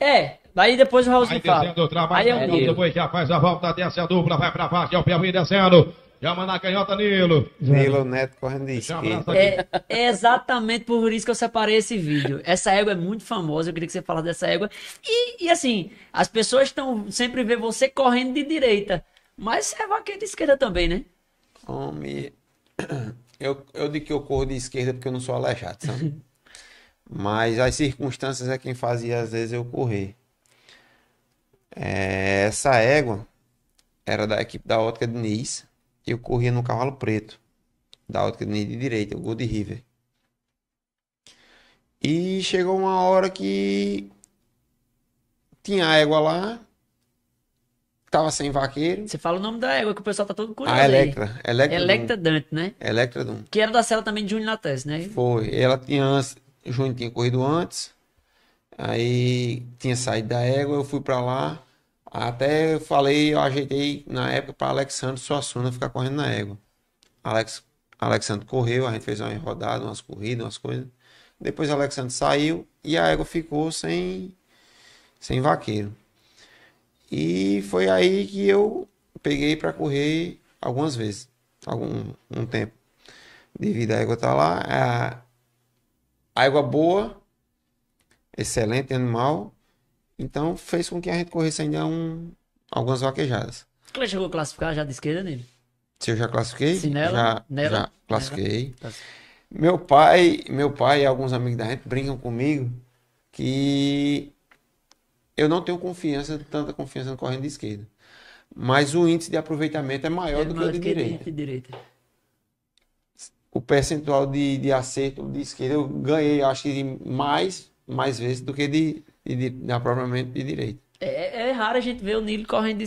É, Daí depois o Raulzinho fala. Descendo, aí é um depois já faz a volta, desce a dupla, vai pra baixo, é o Piauí descendo. Chama na canhota, Nilo. Nilo Neto correndo de esquerda. É, é, exatamente por isso que eu separei esse vídeo. Essa égua é muito famosa, eu queria que você falasse dessa égua. E, e assim, as pessoas estão sempre vendo você correndo de direita, mas você é vaqueiro de esquerda também, né? Homem, eu, eu digo que eu corro de esquerda porque eu não sou aleijado, sabe? Mas as circunstâncias é quem fazia às vezes eu correr. É, essa égua era da equipe da ótica de Nice. Eu corria no cavalo preto. Da ótica de de direita, o Gold River. E chegou uma hora que tinha a égua lá. Tava sem vaqueiro. Você fala o nome da égua que o pessoal tá todo curioso. A Electra. Electra, Electra Dante, né? Electra Dante. Que era da cela também de Júnior né? Foi. Ela tinha o tinha corrido antes, aí tinha saído da égua, eu fui para lá, até eu falei, eu ajeitei na época para Alexandre Suassuna ficar correndo na égua. Alex, Alexandre correu, a gente fez uma rodada, umas corridas, umas coisas. Depois Alexandre saiu e a égua ficou sem, sem vaqueiro. E foi aí que eu peguei para correr algumas vezes, algum um tempo. Devido à égua estar tá lá, água boa, excelente animal. Então fez com que a gente corresse ainda um, algumas vaquejadas. Você chegou a classificar já de esquerda nele? Se eu já classifiquei? Se nela, já, nela, já classifiquei. Nela. Tá meu pai, meu pai e alguns amigos da gente brincam comigo que eu não tenho confiança, tanta confiança no correndo de esquerda. Mas o índice de aproveitamento é maior é do maior que o de direita. direita o percentual de, de acerto de esquerda eu ganhei, acho que mais, mais vezes do que de, de, de, de de direita. É, é, raro a gente ver o Nilo correndo de